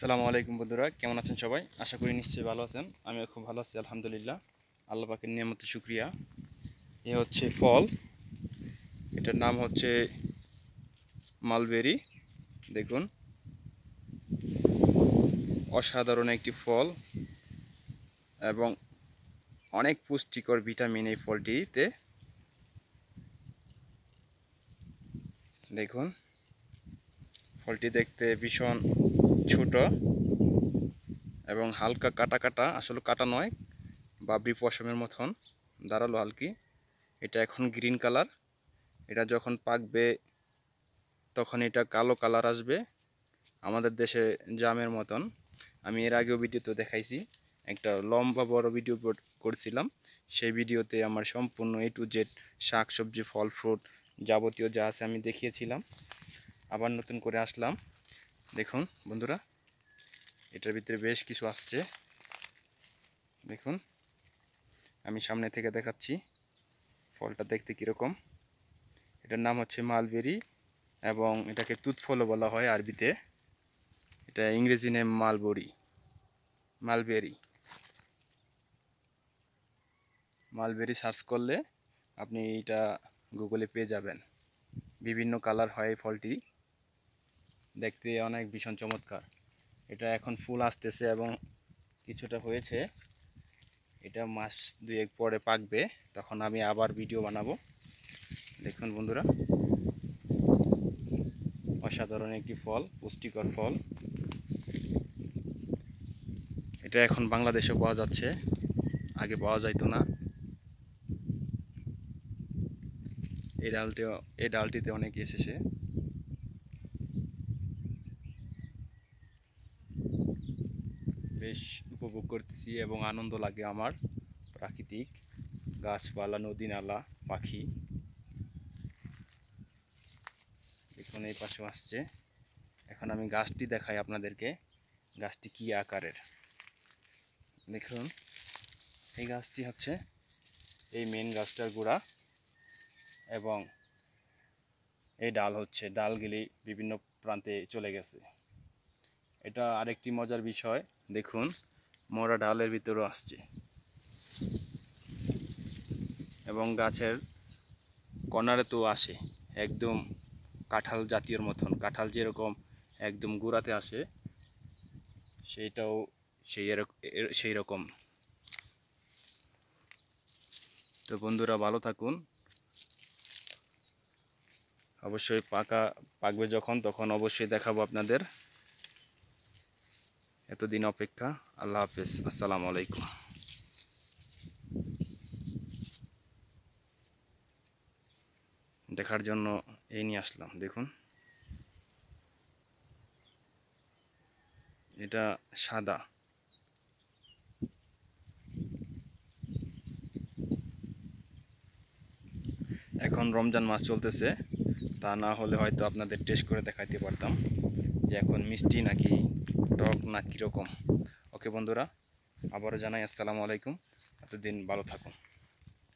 আসসালামু আলাইকুম বন্ধুরা কেমন আছেন সবাই আশা করি নিশ্চয়ই ভালো আছেন আমিও খুব ভালো আছি আলহামদুলিল্লাহ আল্লাহ পাকের নিয়ামত শুক্রিয়া এ হচ্ছে ফল এটার নাম হচ্ছে মালবেরি দেখুন অসাধারণ একটি ফল এবং অনেক পুষ্টিকর ভিটামিন এই ফলটিতে দেখুন ফলটি দেখতে ভীষণ ছোট এবং হালকা কাটা কাটা আসলে কাটা নয় বাবরি পশমের মতন দাঁড়ালো হালকি এটা এখন গ্রিন কালার এটা যখন পাকবে তখন এটা কালো কালার আসবে আমাদের দেশে জামের মতন আমি এর আগেও ভিডিওতে দেখাইছি একটা লম্বা বড় ভিডিও করছিলাম সেই ভিডিওতে আমার সম্পূর্ণ এ টু জেড শাক সবজি ফল ফ্রুট যাবতীয় যা আছে আমি দেখিয়েছিলাম আবার নতুন করে আসলাম দেখুন বন্ধুরা এটার ভিতরে বেশ কিছু আসছে দেখুন আমি সামনে থেকে দেখাচ্ছি ফলটা দেখতে কীরকম এটার নাম হচ্ছে মালবেরি এবং এটাকে তুৎফলও বলা হয় আরবিতে এটা ইংরেজি name mulberry mulberry mulberry search করলে আপনি এটা গুগলে পেয়ে যাবেন বিভিন্ন কালার হয় এই ফলটি দেখতে অনেক ভীষণ চমৎকার এটা এখন ফুল আসতেছে এবং কিছুটা হয়েছে এটা মাস দুয়েক পরে পাকবে তখন আমি আবার ভিডিও বানাবো দেখুন বন্ধুরা অসাধারণ একটি ফল পুষ্টিকর ফল এটা এখন বাংলাদেশে পাওয়া যাচ্ছে আগে পাওয়া যাইতো না এই ডালটিও এই ডালটিতে অনেক এসেছে বেশ উপভোগ করতেছি এবং আনন্দ লাগে আমার প্রাকৃতিক গাছপালা নদী নালা পাখি এখন এই পাশে আসছে এখন আমি গাছটি দেখাই আপনাদেরকে গাছটি কি আকারের দেখুন এই গাছটি হচ্ছে এই মেন গাছটার গোড়া এবং এই ডাল হচ্ছে ডালগুলি বিভিন্ন প্রান্তে চলে গেছে এটা আরেকটি মজার বিষয় দেখুন মোরা ডালের ভিতরেও আসছে এবং গাছের কনারে তো আসে একদম কাঁঠাল জাতীয় মতন কাঁঠাল যেরকম একদম গুড়াতে আসে সেইটাও সেই সেই রকম তো বন্ধুরা ভালো থাকুন অবশ্যই পাকা পাকবে যখন তখন অবশ্যই দেখাবো আপনাদের এতদিন অপেক্ষা আল্লাহ হাফেজ আসসালামু আলাইকুম দেখার জন্য এই নিয়ে আসলাম দেখুন এটা সাদা এখন রমজান মাস চলতেছে তা না হলে হয়তো আপনাদের টেস্ট করে দেখাইতে পারতাম যে এখন মিষ্টি নাকি টক না কীরকম ওকে বন্ধুরা আবারও জানাই আসসালামু আলাইকুম এতদিন ভালো থাকুন